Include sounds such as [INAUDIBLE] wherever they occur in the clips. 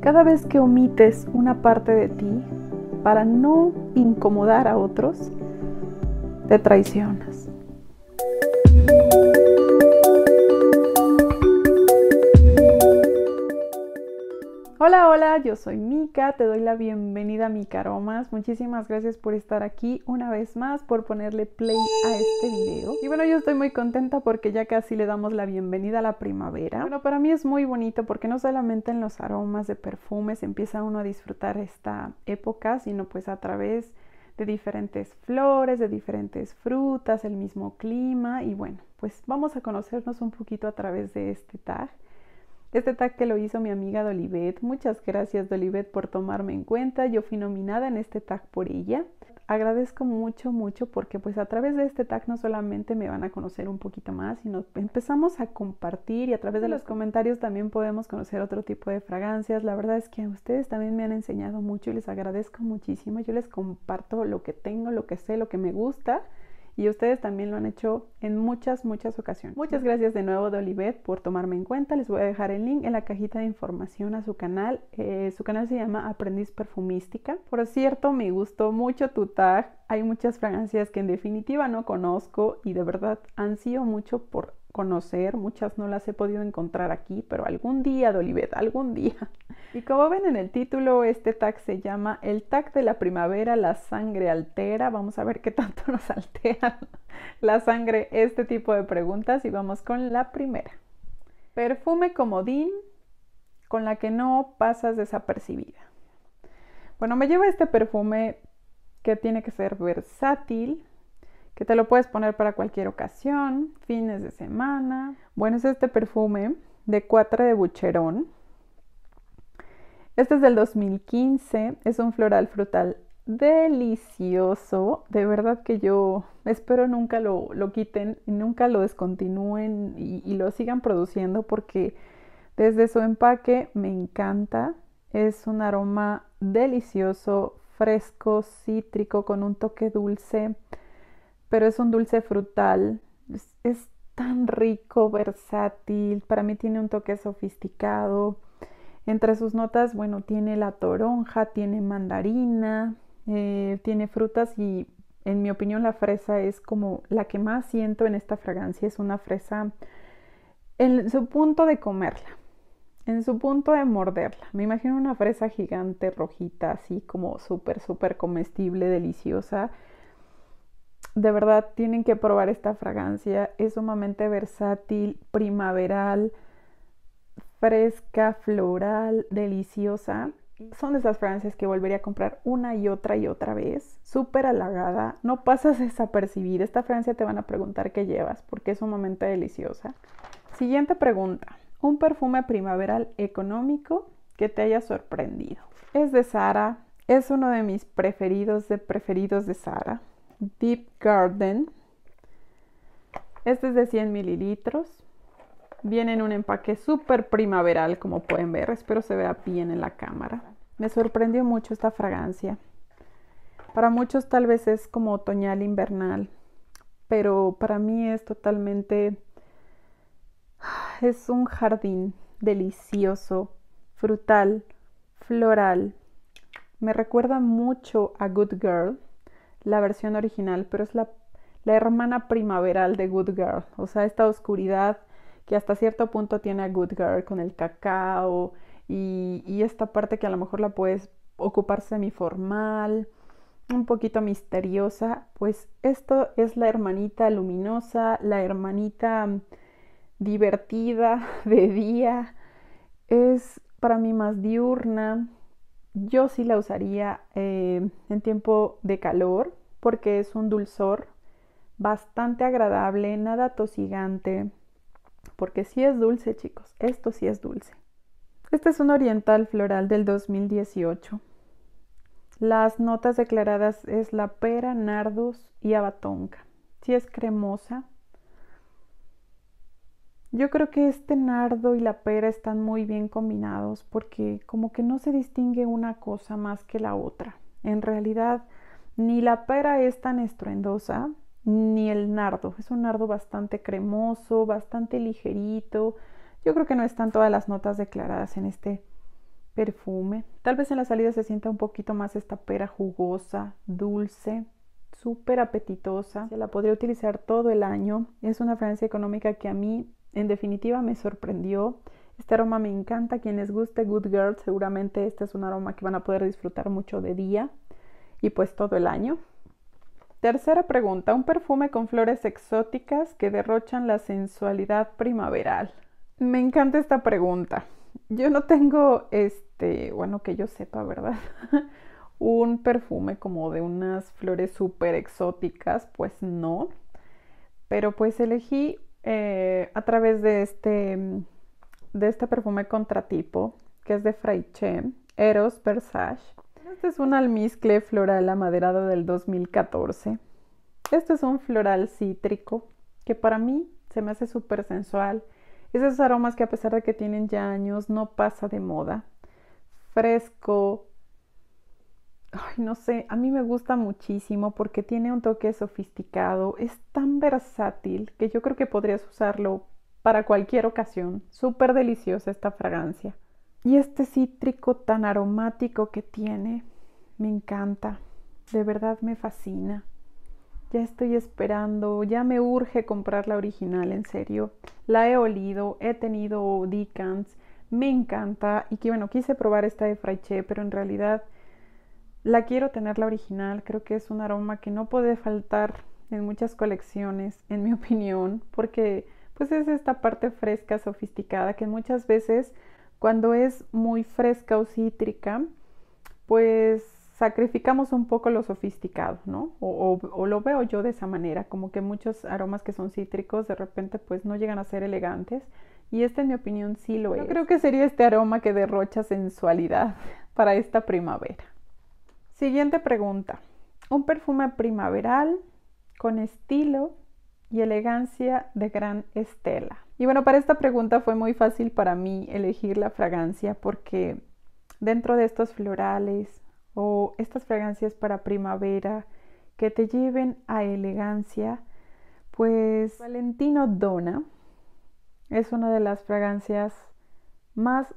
Cada vez que omites una parte de ti para no incomodar a otros, te traicionas. Hola, hola, yo soy Mika, te doy la bienvenida a Aromas. Muchísimas gracias por estar aquí una vez más, por ponerle play a este video. Y bueno, yo estoy muy contenta porque ya casi le damos la bienvenida a la primavera. Bueno, para mí es muy bonito porque no solamente en los aromas de perfumes empieza uno a disfrutar esta época, sino pues a través de diferentes flores, de diferentes frutas, el mismo clima y bueno, pues vamos a conocernos un poquito a través de este tag. Este tag que lo hizo mi amiga Dolivet. Muchas gracias Dolivet por tomarme en cuenta. Yo fui nominada en este tag por ella. Agradezco mucho, mucho porque pues a través de este tag no solamente me van a conocer un poquito más, sino empezamos a compartir y a través de los comentarios también podemos conocer otro tipo de fragancias. La verdad es que a ustedes también me han enseñado mucho y les agradezco muchísimo. Yo les comparto lo que tengo, lo que sé, lo que me gusta y ustedes también lo han hecho en muchas, muchas ocasiones. Muchas gracias de nuevo de Olivet por tomarme en cuenta. Les voy a dejar el link en la cajita de información a su canal. Eh, su canal se llama Aprendiz Perfumística. Por cierto, me gustó mucho tu tag. Hay muchas fragancias que en definitiva no conozco y de verdad han sido mucho por conocer, muchas no las he podido encontrar aquí, pero algún día, Dolivet, algún día. [LAUGHS] Y como ven en el título, este tag se llama El tag de la primavera, la sangre altera. Vamos a ver qué tanto nos altera [LAUGHS] la sangre este tipo de preguntas y vamos con la primera. Perfume comodín con la que no pasas desapercibida. Bueno, me lleva este perfume que tiene que ser versátil, que te lo puedes poner para cualquier ocasión, fines de semana. Bueno, es este perfume de Cuatre de Bucherón. Este es del 2015, es un floral frutal delicioso, de verdad que yo espero nunca lo, lo quiten, nunca lo descontinúen y lo sigan produciendo porque desde su empaque me encanta, es un aroma delicioso, fresco, cítrico, con un toque dulce pero es un dulce frutal. Es, tan rico, versátil, para mí tiene un toque sofisticado. Entre sus notas, bueno, tiene la toronja, tiene mandarina, eh, tiene frutas y en mi opinión la fresa es como la que más siento en esta fragancia. Es una fresa en su punto de comerla, en su punto de morderla. Me imagino una fresa gigante, rojita, así como súper, súper comestible, deliciosa de verdad tienen que probar esta fragancia. Es sumamente versátil, primaveral, fresca, floral, deliciosa. Son de esas fragancias que volvería a comprar una y otra y otra vez. Súper halagada, no pasas [LAUGHS] desapercibida. Esta fragancia te van a preguntar qué llevas porque es sumamente deliciosa. Siguiente pregunta. Un perfume primaveral económico que te haya sorprendido. Es de Sara. Es uno de mis preferidos de preferidos de Sara Deep Garden. Este es de 100 mililitros. Viene en un empaque súper primaveral, como pueden ver. Espero se vea bien en la cámara. Me sorprendió mucho esta fragancia. Para muchos tal vez es como otoñal invernal, pero para mí es totalmente... Ah, es un jardín delicioso, frutal, floral. Me recuerda mucho a Good Girl, la versión original, pero es la, hermana primaveral de Good Girl, o sea, esta oscuridad que hasta cierto punto tiene a Good Girl con el cacao y, y esta parte que a lo mejor la puedes ocupar semiformal, un poquito misteriosa, pues esto es la hermanita luminosa, la hermanita divertida [LAUGHS] de día, es para mí más diurna, yo sí la usaría eh, en tiempo de calor porque es un dulzor bastante agradable, nada tosigante, porque sí es dulce chicos, esto sí es dulce. Este es un oriental floral del 2018. Las notas declaradas es la pera, nardos y abatonca. Sí es cremosa, yo creo que este nardo y la pera están muy bien combinados porque como que no se distingue una cosa más que la otra. En realidad, ni la pera es tan estruendosa, ni el nardo. Es un nardo bastante cremoso, bastante ligerito. Yo creo que no están todas las notas declaradas en este perfume. Tal vez en la salida se sienta un poquito más esta pera jugosa, dulce, súper apetitosa. Se la podría utilizar todo el año. Es una fragancia económica que a mí en definitiva me sorprendió. Este aroma me encanta. Quienes guste Good Girl, seguramente este es un aroma que van a poder disfrutar mucho de día y pues todo el año. Tercera pregunta, un perfume con flores exóticas que derrochan la sensualidad primaveral. Me encanta esta pregunta. Yo no tengo este, bueno, que yo sepa, ¿verdad? [LAUGHS] un perfume como de unas flores súper exóticas, pues no. Pero pues elegí eh, a través de este, de este perfume contratipo, que es de Fraiche, Eros Versace. Este es un almizcle floral amaderado del 2014. Este es un floral cítrico que para mí se me hace súper sensual. Es esos aromas que a pesar de que tienen ya años no pasa de moda. Fresco, ay, no sé, a mí me gusta muchísimo porque tiene un toque sofisticado, es tan versátil que yo creo que podrías usarlo para cualquier ocasión. Súper deliciosa esta fragancia. Y este cítrico tan aromático que tiene, me encanta, de verdad me fascina. Ya estoy esperando, ya me urge comprar la original, en serio. La he olido, he tenido decants, me encanta y que bueno, quise probar esta de Fraiche, pero en realidad la quiero tener la original, creo que es un aroma que no puede faltar en muchas colecciones, en mi [LAUGHS] opinión, porque pues es esta parte fresca, sofisticada, que muchas veces cuando es muy fresca o cítrica, pues sacrificamos un poco lo sofisticado, ¿no? O, lo veo yo de esa manera, como que muchos aromas que son cítricos de repente pues no llegan a ser elegantes y este en mi opinión sí lo es. Yo creo que sería este aroma que derrocha sensualidad [LAUGHS] para esta primavera. Siguiente pregunta. Un perfume primaveral con estilo y elegancia de gran estela. Y bueno, para esta pregunta fue muy fácil para mí elegir la fragancia porque dentro de estos florales o estas fragancias para primavera que te lleven a elegancia, pues Valentino Dona es una de las fragancias más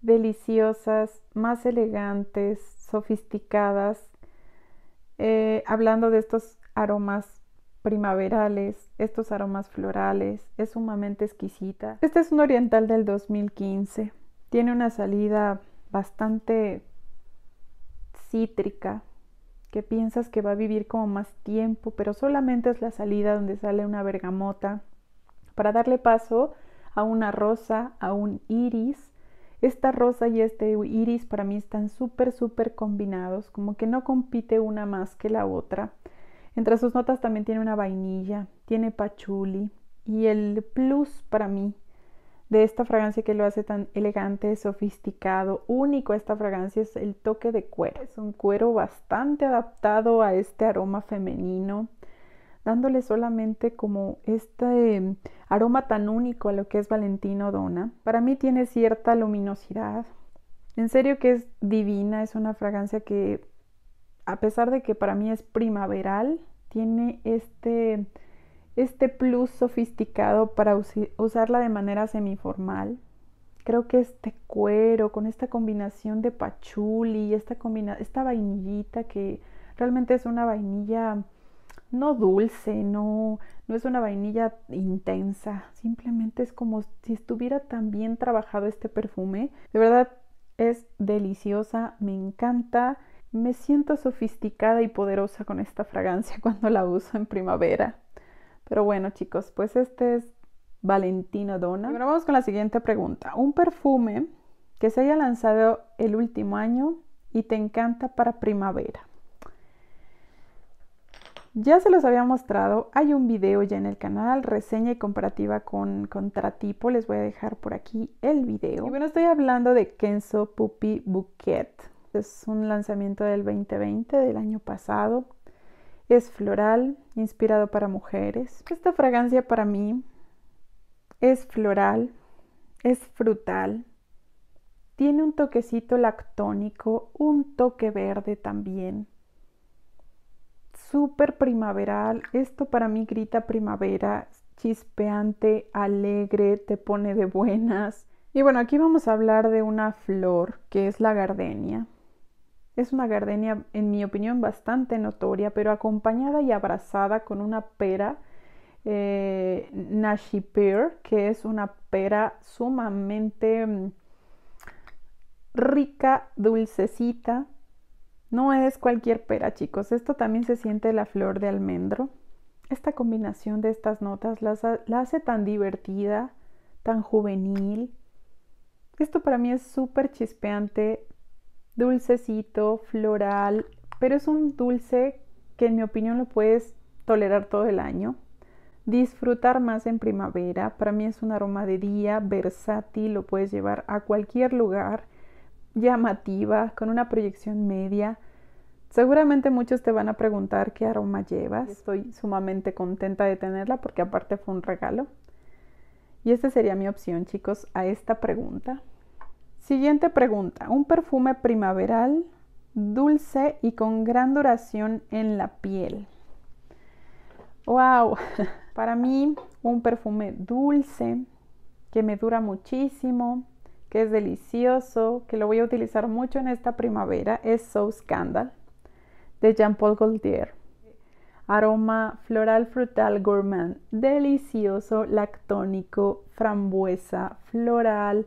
deliciosas, más elegantes, sofisticadas, eh, hablando de estos aromas primaverales, estos aromas florales, es sumamente exquisita. Este es un oriental del 2015, tiene una salida bastante cítrica, que piensas que va a vivir como más tiempo, pero solamente es la salida donde sale una bergamota para darle paso a una rosa, a un iris esta rosa y este iris para mí están súper, súper combinados, como que no compite una más que la otra. Entre sus notas también tiene una vainilla, tiene pachuli y el plus para mí de esta fragancia que lo hace tan elegante, sofisticado, único esta fragancia es el toque de cuero. Es un cuero bastante adaptado a este aroma femenino dándole solamente como este em, aroma tan único a lo que es Valentino Donna. Para mí tiene cierta luminosidad. En serio que es divina, es una fragancia que a pesar de que para mí es primaveral, tiene este este plus sofisticado para usarla de manera semiformal. Creo que este cuero con esta combinación de pachuli, esta, esta vainillita que realmente es una vainilla no dulce, no, no es una vainilla intensa, simplemente es como si estuviera tan bien trabajado este perfume. De verdad es deliciosa, me encanta. Me siento sofisticada y poderosa con esta fragancia [LAUGHS] cuando la uso en primavera. Pero bueno, chicos, pues este es Valentino Donna. Pero vamos con la siguiente pregunta. Un perfume que se haya lanzado el último año y te encanta para primavera. Ya se los había mostrado, hay un video ya en el canal, reseña y comparativa con contratipo, les voy a dejar por aquí el video. Y bueno, estoy hablando de Kenzo Pupi Bouquet, es un lanzamiento del 2020, del año pasado, es floral, inspirado para mujeres. Esta fragancia para mí es floral, es frutal, tiene un toquecito lactónico, un toque verde también súper primaveral. Esto para mí grita primavera, chispeante, alegre, te pone de buenas. Y bueno, aquí vamos a hablar de una flor que es la gardenia. Es una gardenia, en mi opinión, bastante notoria, pero acompañada y abrazada con una pera eh, nashi pear, que es una pera sumamente mm, rica, dulcecita, no es cualquier pera, chicos. Esto también se siente la flor de almendro. Esta combinación de estas notas la, hace tan divertida, tan juvenil. Esto para mí es súper chispeante, dulcecito, floral, pero es un dulce que en mi opinión lo puedes tolerar todo el año. Disfrutar más en primavera, para mí es un aroma de día, versátil, lo puedes llevar a cualquier lugar llamativa, con una proyección media. Seguramente muchos te van a preguntar qué aroma llevas. Estoy sumamente contenta de tenerla porque aparte fue un regalo. Y esta sería mi opción, chicos, a esta pregunta. Siguiente pregunta. Un perfume primaveral, dulce y con gran duración en la piel. ¡Wow! [LAUGHS] Para mí, un perfume dulce que me dura muchísimo, que es delicioso, que lo voy a utilizar mucho en esta primavera, es So Scandal de Jean-Paul Gaultier. Aroma floral frutal gourmand, delicioso, lactónico, frambuesa, floral.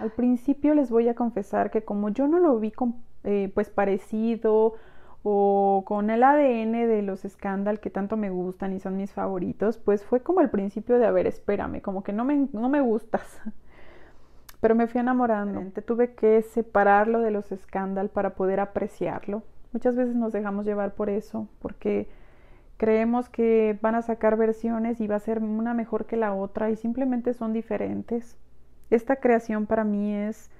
Al principio les voy a confesar que como yo no lo vi eh, pues parecido o con el ADN de los Scandal que tanto me gustan y son mis favoritos, pues fue como al principio de, a ver, espérame, como que no me gustas. Pero me fui enamorando. Tuve que separarlo de los escándalos para poder apreciarlo. Muchas veces nos dejamos llevar por eso, porque creemos que van a sacar versiones y va a ser una mejor que la otra y simplemente son diferentes. Esta creación para mí es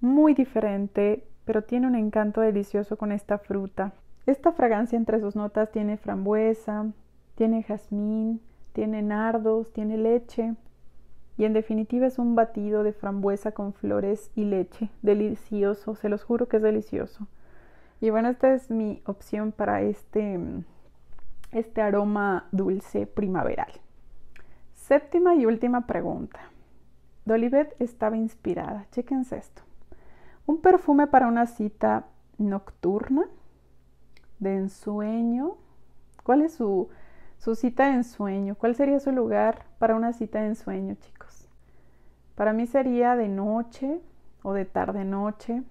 muy diferente, pero tiene un encanto delicioso con esta fruta. Esta fragancia entre sus notas tiene frambuesa, tiene jazmín, tiene nardos, tiene leche y en definitiva es un batido de frambuesa con flores y leche. Delicioso, se los juro que es delicioso. Y bueno, esta es mi opción para este, este aroma dulce primaveral. Séptima y última pregunta. Dolivet estaba inspirada. Chéquense esto. Un perfume para una cita nocturna, de ensueño. ¿Cuál es su, su cita de ensueño? ¿Cuál sería su lugar para una cita de ensueño, chicos? Para mí sería de noche o de tarde-noche,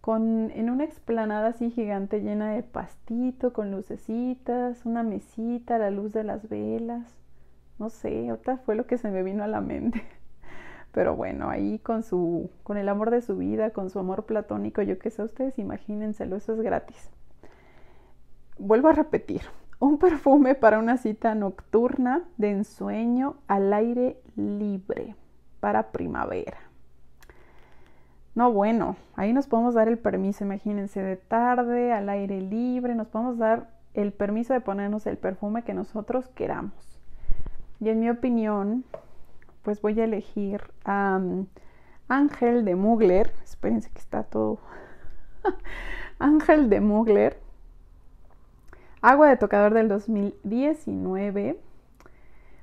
con, en una explanada así gigante llena de pastito, con lucecitas, una mesita, la luz de las velas. No sé, otra fue lo que se me vino a la mente. [LAUGHS] Pero bueno, ahí con su con el amor de su vida, con su amor platónico, yo qué sé, ustedes imagínenselo, eso es gratis. Vuelvo a repetir, un perfume para una cita nocturna de ensueño al aire libre para primavera. No, bueno, ahí nos podemos dar el permiso, imagínense, de tarde, al aire libre, nos podemos dar el permiso de ponernos el perfume que nosotros queramos. Y en mi opinión, pues voy a elegir a Ángel de Mugler. Espérense que está todo. [LAUGHS] Ángel de Mugler. Agua de tocador del 2019.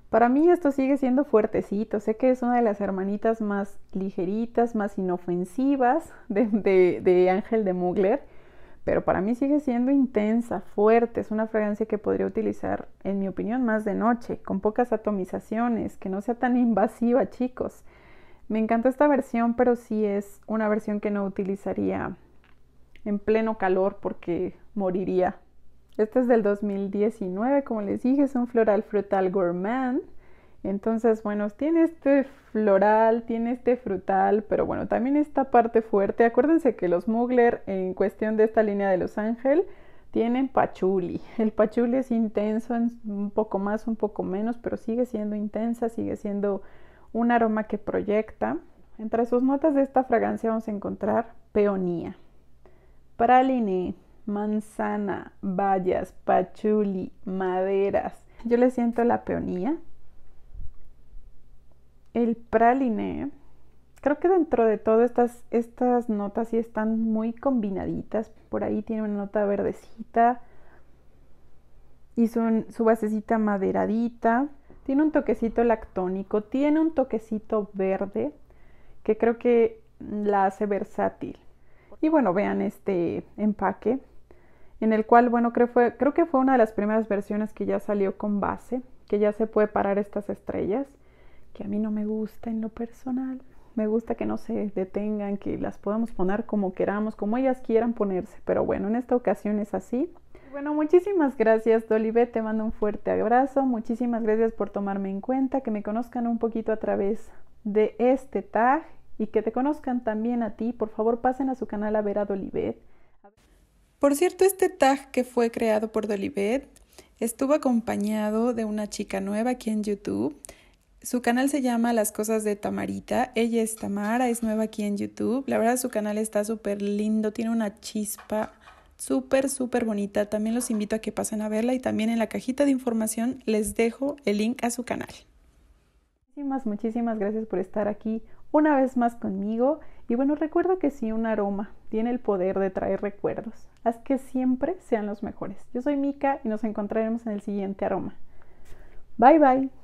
Para mí esto sigue siendo fuertecito, sé que es una de las hermanitas más ligeritas, más inofensivas de, Ángel de Mugler, pero para mí sigue siendo intensa, fuerte, es una fragancia que podría utilizar, en mi opinión, más de noche, con pocas atomizaciones, que no sea tan [LAUGHS] invasiva, chicos. Me encanta esta versión, pero sí es una versión que no utilizaría en pleno calor porque moriría este es del 2019, como les dije, es un floral frutal gourmand. Entonces, bueno, tiene este floral, tiene este frutal, pero bueno, también esta parte fuerte. Acuérdense que los Mugler, en cuestión de esta línea de Los Ángeles, tienen pachuli. El pachuli es intenso, un poco más, un poco menos, pero sigue siendo intensa, sigue siendo un aroma que proyecta. Entre sus notas de esta fragancia vamos a encontrar peonía, praline, manzana, bayas, pachuli, maderas. Yo le siento la peonía. El praline. Creo que dentro de todo estas, estas notas sí están muy combinaditas. Por ahí tiene una nota verdecita. Y su, su basecita maderadita. Tiene un toquecito lactónico. Tiene un toquecito verde. Que creo que la hace versátil. Y bueno, vean este empaque en el cual, bueno, creo, fue, creo que fue una de las primeras versiones que ya salió con base, que ya se puede parar estas estrellas, que a mí no me gusta en lo personal. Me gusta que no se detengan, que las podamos poner como queramos, como ellas quieran ponerse. Pero bueno, en esta ocasión es así. Bueno, muchísimas gracias, Dolivet. Te mando un fuerte abrazo. Muchísimas gracias por tomarme en cuenta, que me conozcan un poquito a través de este tag y que te conozcan también a ti. Por favor, pasen a su canal a ver a Dolivet por cierto, este tag que fue creado por Dolivet estuvo acompañado de una chica nueva aquí en YouTube. Su canal se llama Las Cosas de Tamarita. Ella es Tamara, es nueva aquí en YouTube. La verdad, su canal está súper lindo, tiene una chispa súper, súper bonita. También los invito a que pasen a verla y también en la cajita de información les dejo el link a su canal. Muchísimas, muchísimas gracias por estar aquí una vez más conmigo. Y bueno, recuerda que si un aroma tiene el poder de traer recuerdos, haz que siempre sean los mejores. Yo soy Mika y nos encontraremos en el siguiente aroma. Bye bye.